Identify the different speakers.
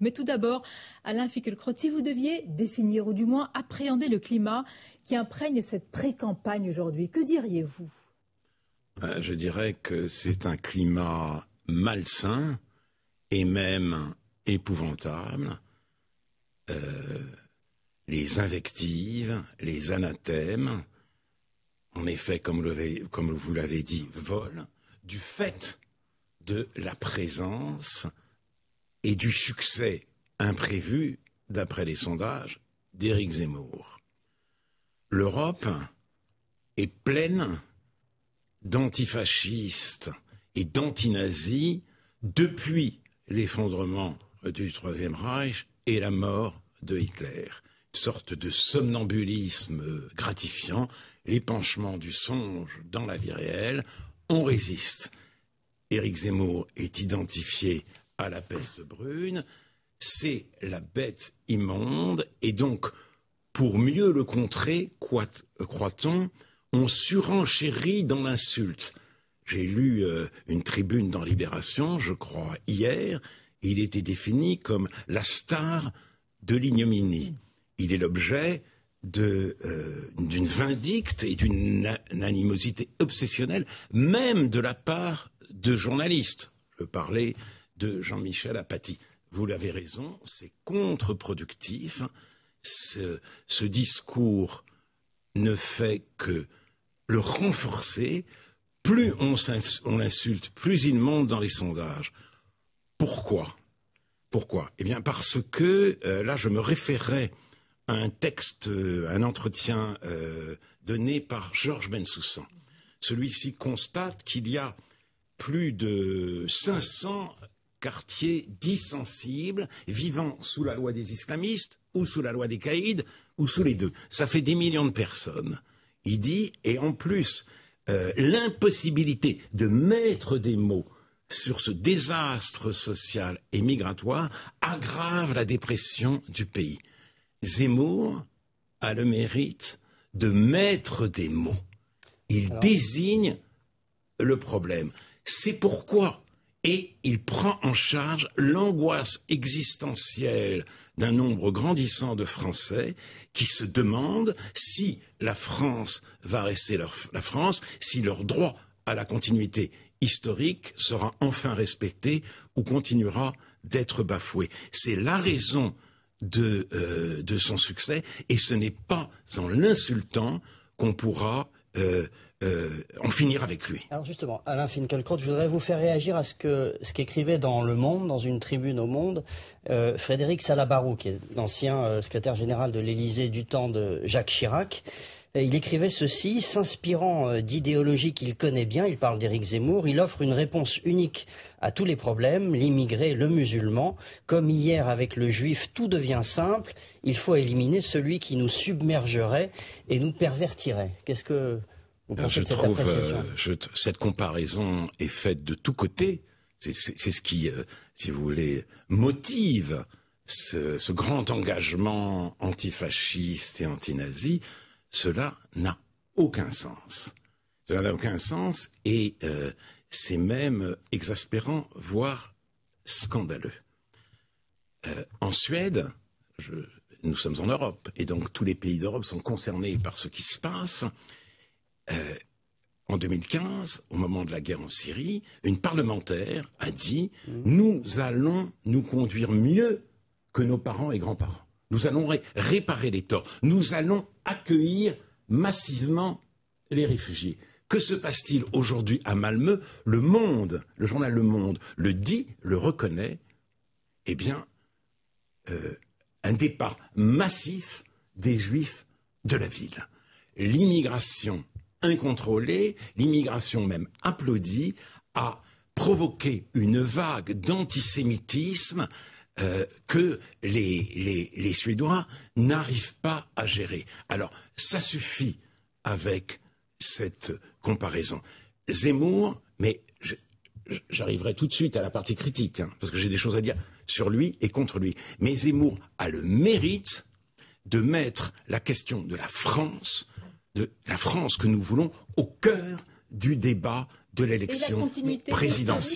Speaker 1: Mais tout d'abord, Alain Fickelcrot, vous deviez définir ou du moins appréhender le climat qui imprègne cette pré-campagne aujourd'hui, que diriez-vous euh, Je dirais que c'est un climat malsain et même épouvantable. Euh, les invectives, les anathèmes, en effet, comme, comme vous l'avez dit, vol, du fait de la présence et du succès imprévu, d'après les sondages, d'Éric Zemmour. L'Europe est pleine d'antifascistes et d'antinazis depuis l'effondrement du Troisième Reich et la mort de Hitler. Une sorte de somnambulisme gratifiant, l'épanchement du songe dans la vie réelle, on résiste. Éric Zemmour est identifié à la peste brune, c'est la bête immonde, et donc, pour mieux le contrer, croit-on, on surenchérit dans l'insulte. J'ai lu euh, une tribune dans Libération, je crois, hier, il était défini comme la star de l'ignominie. Il est l'objet euh, d'une vindicte et d'une animosité obsessionnelle, même de la part de journalistes. Je parlais de Jean-Michel Apathy. Vous l'avez raison, c'est contre-productif. Ce, discours ne fait que le renforcer. Plus on, l'insulte, plus il monte dans les sondages. Pourquoi Pourquoi Eh bien parce que, euh, là je me référerais à un texte, à euh, un entretien euh, donné par Georges Bensoussan. Celui-ci constate qu'il y a plus de 500 quartier dit vivant sous la loi des islamistes ou sous la loi des Caïdes, ou sous les deux. Ça fait des millions de personnes. Il dit, et en plus, euh, l'impossibilité de mettre des mots sur ce désastre social et migratoire aggrave la dépression du pays. Zemmour a le mérite de mettre des mots. Il désigne le problème. C'est pourquoi et il prend en charge l'angoisse existentielle d'un nombre grandissant de Français qui se demandent si la France va rester la France, si leur droit à la continuité historique sera enfin respecté ou continuera d'être bafoué. C'est la raison de, euh, son succès et ce n'est pas en l'insultant qu'on pourra euh, euh, en finir avec lui. Alors justement, Alain Finkielkraut, je voudrais vous faire réagir à ce que ce qu'écrivait dans Le Monde, dans une tribune au Monde, euh, Frédéric Salabarou, qui est l'ancien euh, secrétaire général de l'Élysée du temps de Jacques Chirac. Il écrivait ceci, s'inspirant d'idéologies qu'il connaît bien, il parle d'Éric Zemmour, il offre une réponse unique à tous les problèmes, l'immigré, le musulman. Comme hier avec le juif, tout devient simple, il faut éliminer celui qui nous submergerait et nous pervertirait. Qu'est-ce que euh, je trouve euh, cette comparaison est faite de tous côtés. C'est ce qui, euh, si vous voulez, motive ce, grand engagement antifasciste et antinazi. Cela n'a aucun sens. Cela n'a aucun sens et c'est même exaspérant, voire scandaleux. en Suède, nous sommes en Europe et donc tous les pays d'Europe sont concernés par ce qui se passe. Euh, en 2015, au moment de la guerre en Syrie, une parlementaire a dit Nous allons nous conduire mieux que nos parents et grands-parents. Nous allons réparer les torts. Nous allons accueillir massivement les réfugiés. Que se passe-t-il aujourd'hui à Malmö Le Monde, le journal Le Monde, le dit, le reconnaît. Eh bien, euh, un départ massif des Juifs de la ville. L'immigration incontrôlée, l'immigration même applaudie, a provoqué une vague d'antisémitisme euh, que les, Suédois n'arrivent pas à gérer. Alors, ça suffit avec cette comparaison. Zemmour, mais j'arriverai tout de suite à la partie critique, hein, parce que j'ai des choses à dire sur lui et contre lui. Mais Zemmour a le mérite de mettre la question de la France de la France que nous voulons au cœur du débat de l'élection présidentielle.